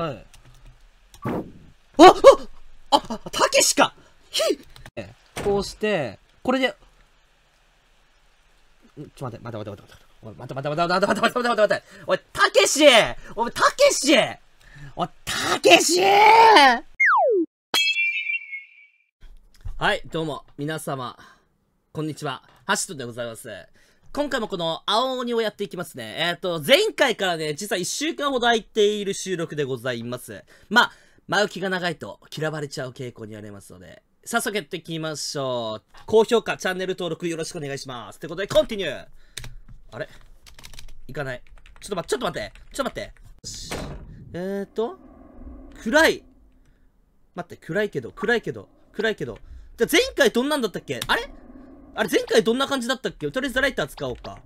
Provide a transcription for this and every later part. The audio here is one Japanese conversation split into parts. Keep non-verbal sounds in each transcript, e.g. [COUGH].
はい。あっあたけしかひこうして、これで、ちょ、待って、待って待って待って待て待て待て待て待て待て待て待ておい、たけしおい、たけしおい、たけしはい、どうも、皆様、こんにちは、ハシトでございます。今回もこの青鬼をやっていきますね。えっ、ー、と、前回からね、実は1週間ほど空いている収録でございます。まあ、前置きが長いと嫌われちゃう傾向にありますので、早速やっていきましょう。高評価、チャンネル登録よろしくお願いします。ってことで、コンティニューあれ行かない。ちょっと待って、ちょっと待って、ちょっと待って。えーと、暗い待って、暗いけど、暗いけど、暗いけど。じゃ、前回どんなんだったっけあれあれ、前回どんな感じだったっけとりあえずライター使おうか。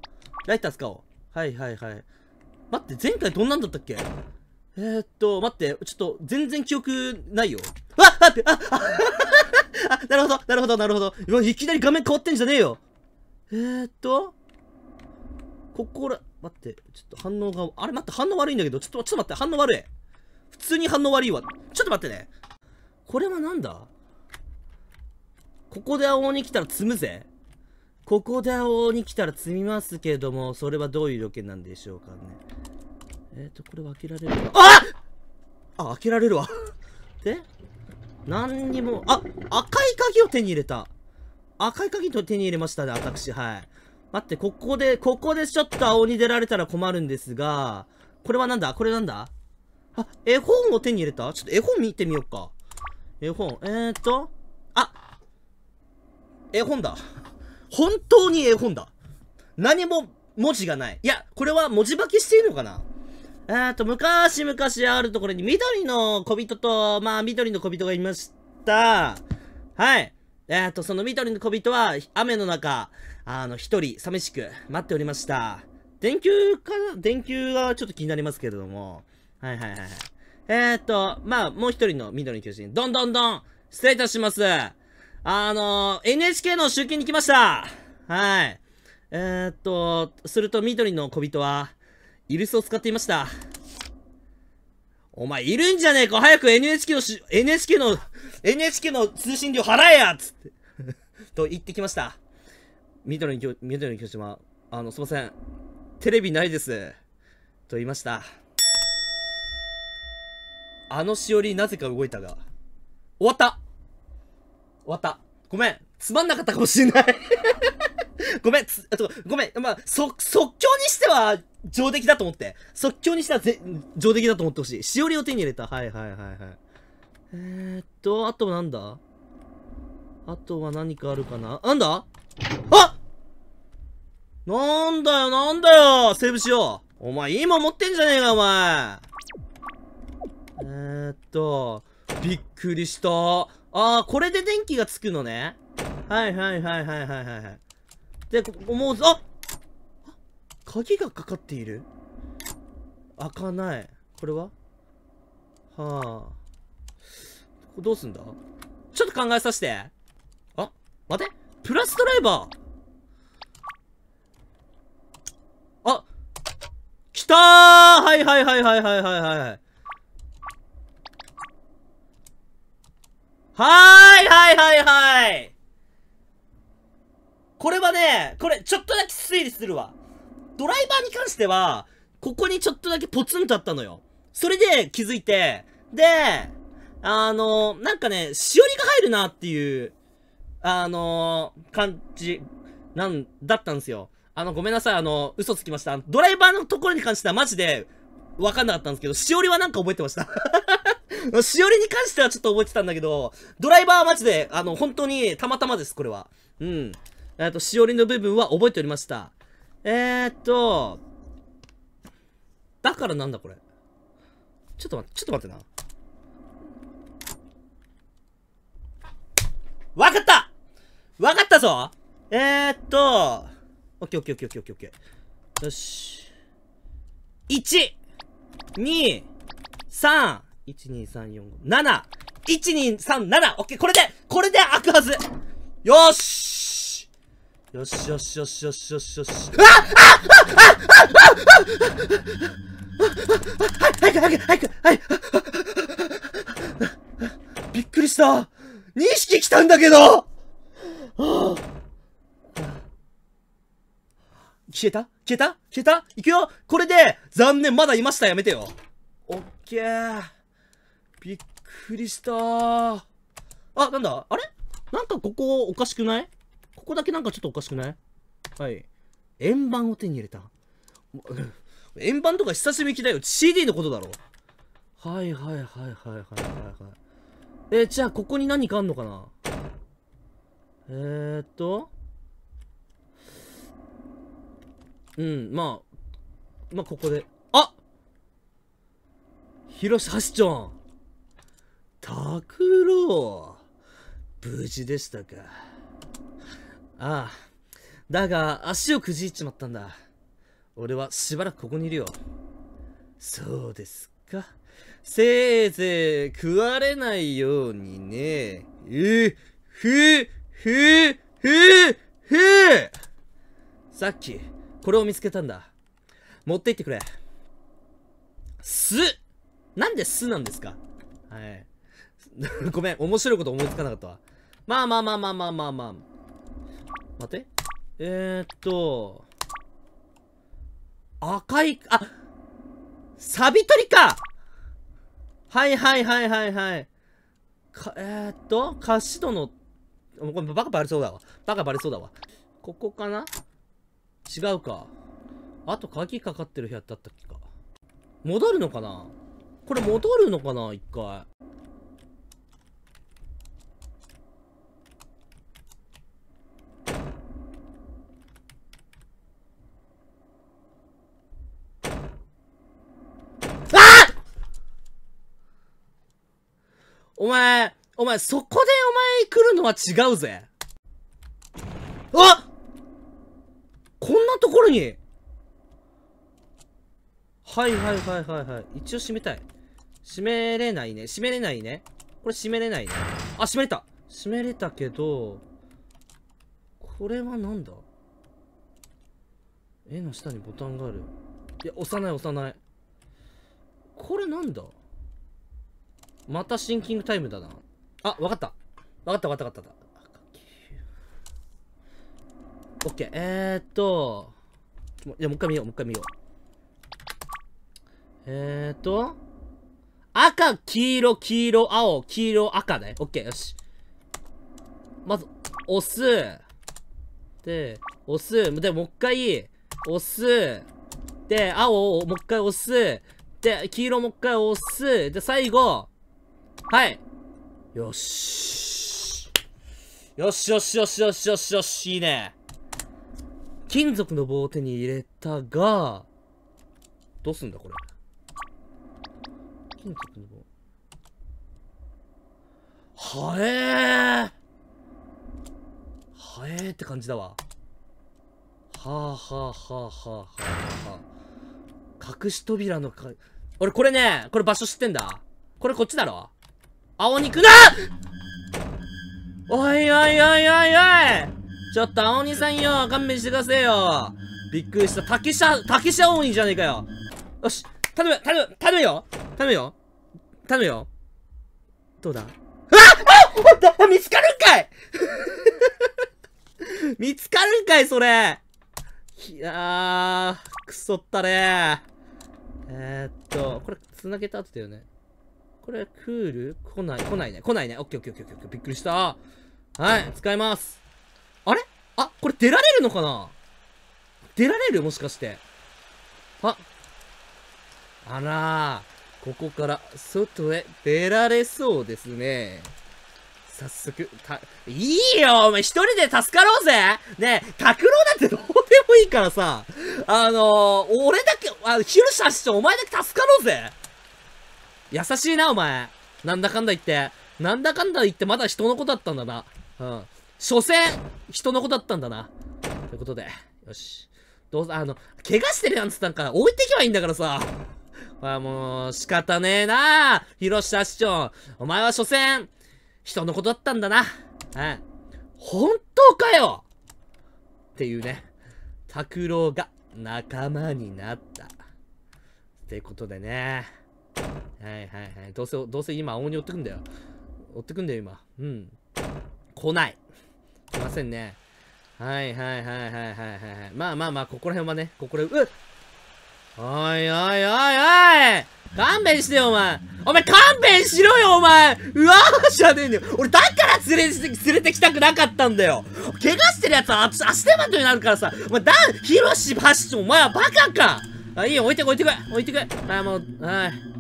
ライター使おう。はいはいはい。待って、前回どんなんだったっけえー、っと、待って、ちょっと、全然記憶ないよ。わっ待って、あ、あ、[LAUGHS] あ、なるほど、なるほど、なるほど。いきなり画面変わってんじゃねえよ。えー、っと、ここら、待って、ちょっと反応が、あれ待って、反応悪いんだけど、ちょっと、ちょっと待って、反応悪い。普通に反応悪いわ。ちょっと待ってね。これはなんだここで青鬼来たら積むぜ。ここで青に来たら積みますけども、それはどういう条件なんでしょうかね。えっ、ー、と、これは開けられるか。ああ開けられるわ [LAUGHS] で、何にも、あ赤い鍵を手に入れた。赤い鍵と手に入れましたね、私。はい。待って、ここで、ここでちょっと青に出られたら困るんですが、これはなんだこれなんだあ、絵本を手に入れたちょっと絵本見てみようか。絵本。えーっと、あ絵本だ。本当に絵本だ。何も文字がない。いや、これは文字化けしているのかなえっと、昔々あるところに緑の小人と、まあ緑の小人がいました。はい。えーと、その緑の小人は雨の中、あの、一人寂しく待っておりました。電球かな電球がちょっと気になりますけれども。はいはいはい。えーと、まあもう一人の緑の巨人、どんどんどん失礼いたします。あのー、NHK の集金に来ましたはい。えー、っと、すると緑の小人は、イルスを使っていました。お前、いるんじゃねえか早く NHK のし、NHK の、NHK の通信料払えやつって [LAUGHS] と言ってきました。緑の教、緑の教授は、あの、すいません。テレビないです。と言いました。あのしおりなぜか動いたが。終わった終わった。ごめん。つまんなかったかもしれない [LAUGHS] ごめん、つ、あと、ごめん。まあ、即、即興にしては、上出来だと思って。即興にしては上出来だと思ってほしい。しおりを手に入れた。はいはいはいはい。えー、っと、あとはなんだあとは何かあるかななんだあなんだよなんだよセーブしようお前いい持ってんじゃねえかお前えー、っと、びっくりした。ああ、これで電気がつくのね。はいはいはいはいはいはい。で、ここもう、あ鍵がかかっている開かない。これははあ。これどうすんだちょっと考えさせて。あ待てプラスドライバーあ来たーはいはいはいはいはいはいはい。はーいはいはいはいこれはね、これ、ちょっとだけ推理するわ。ドライバーに関しては、ここにちょっとだけポツンとあったのよ。それで気づいて、で、あの、なんかね、しおりが入るなっていう、あの、感じ、なん、だったんですよ。あの、ごめんなさい、あの、嘘つきました。ドライバーのところに関してはマジで、わかんなかったんですけど、しおりはなんか覚えてました。[LAUGHS] しおりに関してはちょっと覚えてたんだけど、ドライバーはマジで、あの、本当にたまたまです、これは。うん。えっと、しおりの部分は覚えておりました。えー、っと、だからなんだこれ。ちょっと待って、ちょっと待ってな。わかったわかったぞえー、っと、オッケーオッケーオッケーオッケーオッケーオッケー。よし。1、2、3、123457123オッケーこれでこれで開くはずよしよしよしよしよしよしよしあっあっあっあっあっあ早く早く早く早くびっくりした2匹来たんだけど消えた消えた消えたいくよこれで残念まだいましたやめてよオッケーびっくりしたあ、なんだあれなんかここおかしくないここだけなんかちょっとおかしくないはい。円盤を手に入れた。[LAUGHS] 円盤とか久しぶりにたよ。CD のことだろ。はいはいはいはいはいはいはい。えー、じゃあここに何かあんのかなえー、っと。うん、まあ。まあ、ここで。あ広瀬橋ちゃん。拓郎無事でしたかああだが足をくじいちまったんだ俺はしばらくここにいるよそうですかせいぜい食われないようにねえふえふえふえふえさっきこれを見つけたんだ持って行ってくれすなんで「す」なんですかはい。[LAUGHS] ごめん、面白いこと思いつかなかったわ。まあまあまあまあまあまあまあ。待って。えー、っと。赤い、あサビ取りかはいはいはいはいはい。か、えー、っと、カシドの、これバカバレそうだわ。バカバレそうだわ。ここかな違うか。あと鍵かかってる部屋だったっけか。戻るのかなこれ戻るのかな一回。お前、お前、そこでお前来るのは違うぜ。あこんなところにはいはいはいはいはい。一応閉めたい。閉めれないね。閉めれないね。これ閉めれないね。あ、閉めれた閉めれたけど、これはなんだ絵の下にボタンがある。いや、押さない押さない。これなんだまたシンキングタイムだな。あ、わかった。わかったわかったわかった。オッケー。えー、っと。いや、もう一回見よう、もう一回見よう。えー、っと。赤、黄色、黄色、青、黄色、赤ね。オッケー、よし。まず、押す。で、押す。で、もう一回、押す。で、青をもう一回押す。で、黄色もう一回押す。で、最後、はいよしよしよしよしよしよしよしいいね金属の棒を手に入れたがどうすんだこれ金属の棒はえーはえーって感じだわはあはあはあはあはあはあ隠し扉のか俺これねこれ場所知ってんだこれこっちだろ青肉なおいおいおいおいおいちょっと青鬼さんよ勘弁してくださいよびっくりした。竹下、竹下青鬼じゃねえかよよし頼む頼む頼むよ頼むよ頼むよどうだあああ見つかるんかい [LAUGHS] 見つかるんかいそれいやー、くそったねえー、っと、これ、繋げた後だよね。これ、クール来ない、来ないね。来ないね。オッケーオッケーオッケーオッケー。びっくりした。はい、使います。あれあ、これ出られるのかな出られるもしかして。あ。あらここから外へ出られそうですね。早速、た、いいよお前一人で助かろうぜねえ、拓郎だってどうでもいいからさ、あのー、俺だけ、あ、ヒルシャお前だけ助かろうぜ優しいな、お前。なんだかんだ言って。なんだかんだ言ってまだ人の子だったんだな。うん。所詮、人の子だったんだな。ということで、よし。どうせ、あの、怪我してるやんつったんか、置いてけばいいんだからさ。まあもう、仕方ねえなあ。広下市長。お前は所詮、人の子だったんだな。うん。本当かよっていうね。拓郎が仲間になった。ってことでね。はいはいはい。どうせ、どうせ今、青鬼追ってくんだよ。追ってくんだよ、今。うん。来ない。来ませんね。はいはいはいはいはいはい。まあまあまあ、ここら辺はね、ここら辺、うっおいおいおいおい勘弁してよ、お前お前勘弁しろよ、お前うわしじゃねえんだよ俺だから連れて、連れてきたくなかったんだよ怪我してるやつは足手まといになるからさ、お前だ、ヒロシ、フショお前はバカかあ、いいよ、置いてこい、置いてこい、置いてこい。あ、もう、はい。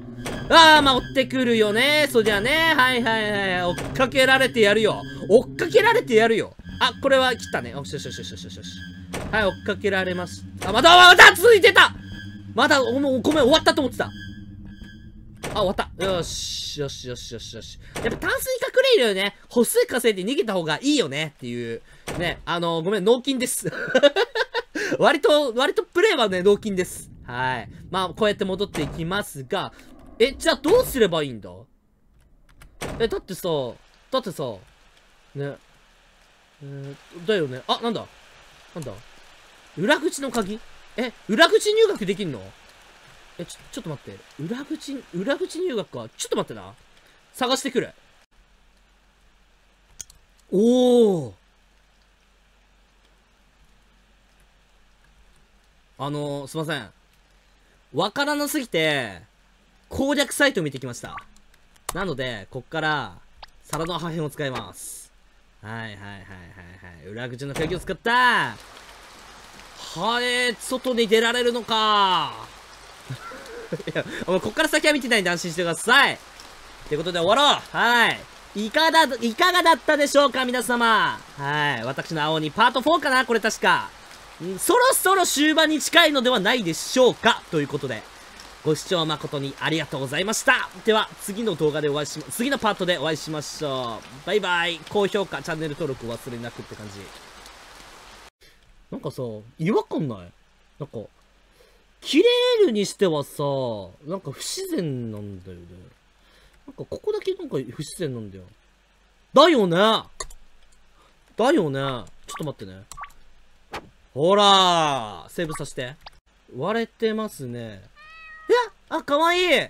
ああ、まあ、追ってくるよね。そじゃね。はいはいはい。追っかけられてやるよ。追っかけられてやるよ。あ、これは来たね。よしよしよしよしよしよし。はい、追っかけられます。あ、また、また続いてたまだ、ごめん、終わったと思ってた。あ、終わった。よし、よし、よし、よし、よし。やっぱ炭水化クレイよね。歩数稼いで逃げた方がいいよねっていう。ね、あのー、ごめん、脳筋です。[LAUGHS] 割と、割とプレイはね、脳筋です。はい。まあ、こうやって戻っていきますが、え、じゃあどうすればいいんだえ、だってさ、だってさ、ね。えー、だよね。あ、なんだなんだ裏口の鍵え、裏口入学できんのえ、ちょ、ちょっと待って。裏口、裏口入学か。ちょっと待ってな。探してくる。おー。あのー、すいません。わからなすぎて、攻略サイトを見てきました。なので、こっから、皿の破片を使います。はいはいはいはいはい。裏口の鍵を使ったはえ外に出られるのか [LAUGHS] いや、お前こっから先は見てないんで安心してくださいってことで終わろうはいいかだ、いかがだったでしょうか皆様はい。私の青にパート4かなこれ確か。そろそろ終盤に近いのではないでしょうかということで。ご視聴誠にありがとうございました。では、次の動画でお会いし、次のパートでお会いしましょう。バイバイ。高評価、チャンネル登録お忘れなくって感じ。なんかさ、違和感ないなんか、切れるにしてはさ、なんか不自然なんだよね。なんかここだけなんか不自然なんだよ。だよねだよねちょっと待ってね。ほらーセーブさせて。割れてますね。あ、かわいい